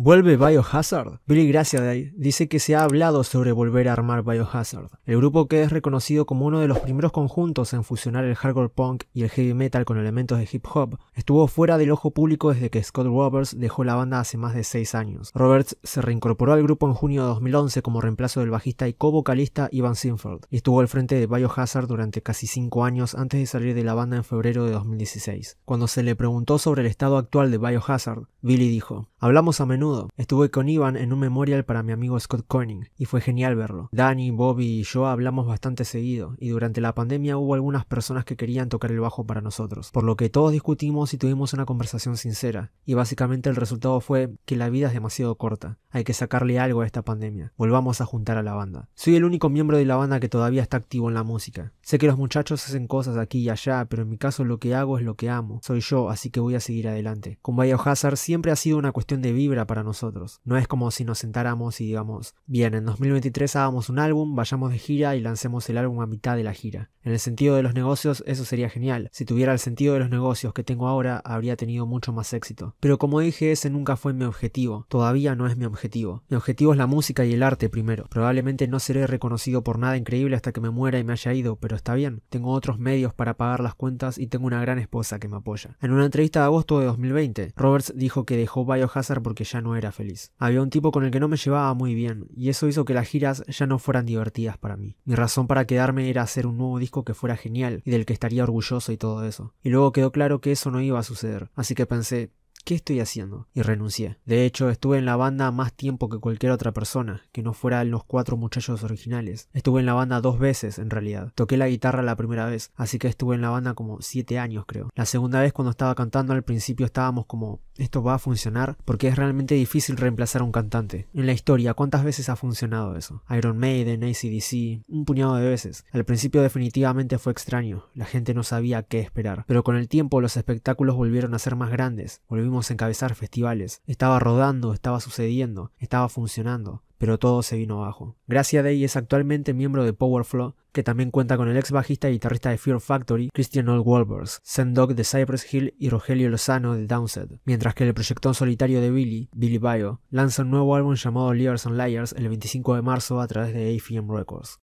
Vuelve Biohazard. Billy Graciadei dice que se ha hablado sobre volver a armar Biohazard, el grupo que es reconocido como uno de los primeros conjuntos en fusionar el hardcore punk y el heavy metal con elementos de hip hop. Estuvo fuera del ojo público desde que Scott Roberts dejó la banda hace más de 6 años. Roberts se reincorporó al grupo en junio de 2011 como reemplazo del bajista y co-vocalista Ivan Sinford, y estuvo al frente de Biohazard durante casi 5 años antes de salir de la banda en febrero de 2016. Cuando se le preguntó sobre el estado actual de Biohazard, Billy dijo: "Hablamos a menudo Estuve con Ivan en un memorial para mi amigo Scott Koenig y fue genial verlo. Danny, Bobby y yo hablamos bastante seguido y durante la pandemia hubo algunas personas que querían tocar el bajo para nosotros, por lo que todos discutimos y tuvimos una conversación sincera y básicamente el resultado fue que la vida es demasiado corta, hay que sacarle algo a esta pandemia, volvamos a juntar a la banda. Soy el único miembro de la banda que todavía está activo en la música. Sé que los muchachos hacen cosas aquí y allá, pero en mi caso lo que hago es lo que amo, soy yo, así que voy a seguir adelante. Con Bayo siempre ha sido una cuestión de vibra para nosotros. No es como si nos sentáramos y digamos, bien, en 2023 hagamos un álbum, vayamos de gira y lancemos el álbum a mitad de la gira. En el sentido de los negocios, eso sería genial. Si tuviera el sentido de los negocios que tengo ahora, habría tenido mucho más éxito. Pero como dije, ese nunca fue mi objetivo. Todavía no es mi objetivo. Mi objetivo es la música y el arte primero. Probablemente no seré reconocido por nada increíble hasta que me muera y me haya ido, pero está bien. Tengo otros medios para pagar las cuentas y tengo una gran esposa que me apoya. En una entrevista de agosto de 2020, Roberts dijo que dejó Biohazard porque ya no no era feliz. Había un tipo con el que no me llevaba muy bien, y eso hizo que las giras ya no fueran divertidas para mí. Mi razón para quedarme era hacer un nuevo disco que fuera genial y del que estaría orgulloso y todo eso. Y luego quedó claro que eso no iba a suceder, así que pensé, ¿qué estoy haciendo? Y renuncié. De hecho, estuve en la banda más tiempo que cualquier otra persona, que no fueran los cuatro muchachos originales. Estuve en la banda dos veces, en realidad. Toqué la guitarra la primera vez, así que estuve en la banda como siete años, creo. La segunda vez cuando estaba cantando al principio estábamos como, ¿esto va a funcionar? Porque es realmente difícil reemplazar a un cantante. En la historia, ¿cuántas veces ha funcionado eso? Iron Maiden, ACDC, un puñado de veces. Al principio definitivamente fue extraño, la gente no sabía qué esperar, pero con el tiempo los espectáculos volvieron a ser más grandes, volvimos encabezar festivales, estaba rodando, estaba sucediendo, estaba funcionando, pero todo se vino abajo. Gracia Day es actualmente miembro de Power Flow, que también cuenta con el ex bajista y guitarrista de Fear Factory, Christian Old Walbers, Sendog de Cypress Hill y Rogelio Lozano de Downset, mientras que el proyecto solitario de Billy, Billy Bio, lanza un nuevo álbum llamado Liars and Liars el 25 de marzo a través de AFM Records.